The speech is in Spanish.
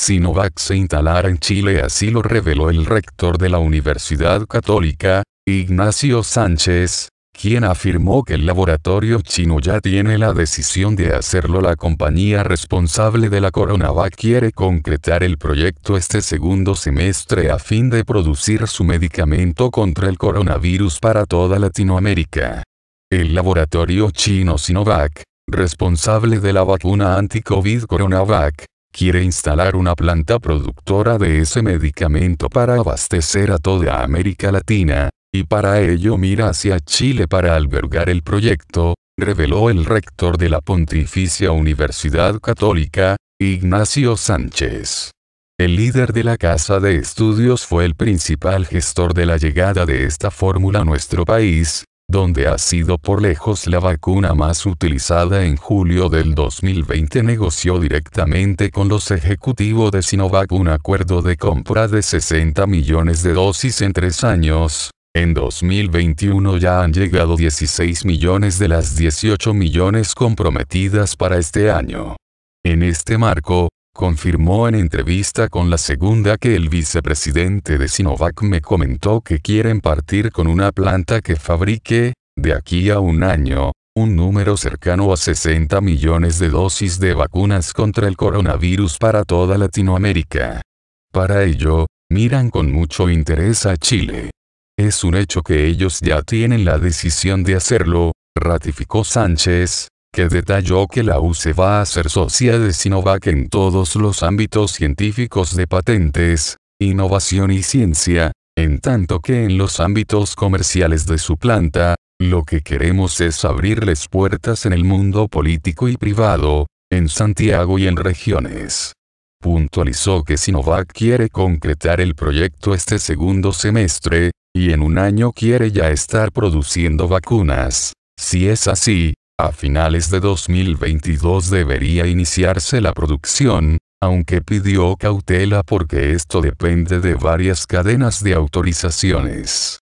Sinovac se instalará en Chile, así lo reveló el rector de la Universidad Católica, Ignacio Sánchez, quien afirmó que el laboratorio chino ya tiene la decisión de hacerlo. La compañía responsable de la Coronavac quiere concretar el proyecto este segundo semestre a fin de producir su medicamento contra el coronavirus para toda Latinoamérica. El laboratorio chino Sinovac, responsable de la vacuna anti-COVID Coronavac, quiere instalar una planta productora de ese medicamento para abastecer a toda América Latina, y para ello mira hacia Chile para albergar el proyecto, reveló el rector de la Pontificia Universidad Católica, Ignacio Sánchez. El líder de la Casa de Estudios fue el principal gestor de la llegada de esta fórmula a nuestro país, donde ha sido por lejos la vacuna más utilizada en julio del 2020 negoció directamente con los ejecutivos de Sinovac un acuerdo de compra de 60 millones de dosis en tres años. En 2021 ya han llegado 16 millones de las 18 millones comprometidas para este año. En este marco, confirmó en entrevista con la segunda que el vicepresidente de Sinovac me comentó que quieren partir con una planta que fabrique, de aquí a un año, un número cercano a 60 millones de dosis de vacunas contra el coronavirus para toda Latinoamérica. Para ello, miran con mucho interés a Chile. Es un hecho que ellos ya tienen la decisión de hacerlo, ratificó Sánchez, que detalló que la UCE va a ser socia de Sinovac en todos los ámbitos científicos de patentes, innovación y ciencia, en tanto que en los ámbitos comerciales de su planta, lo que queremos es abrirles puertas en el mundo político y privado, en Santiago y en regiones. Puntualizó que Sinovac quiere concretar el proyecto este segundo semestre, y en un año quiere ya estar produciendo vacunas. Si es así, a finales de 2022 debería iniciarse la producción, aunque pidió cautela porque esto depende de varias cadenas de autorizaciones.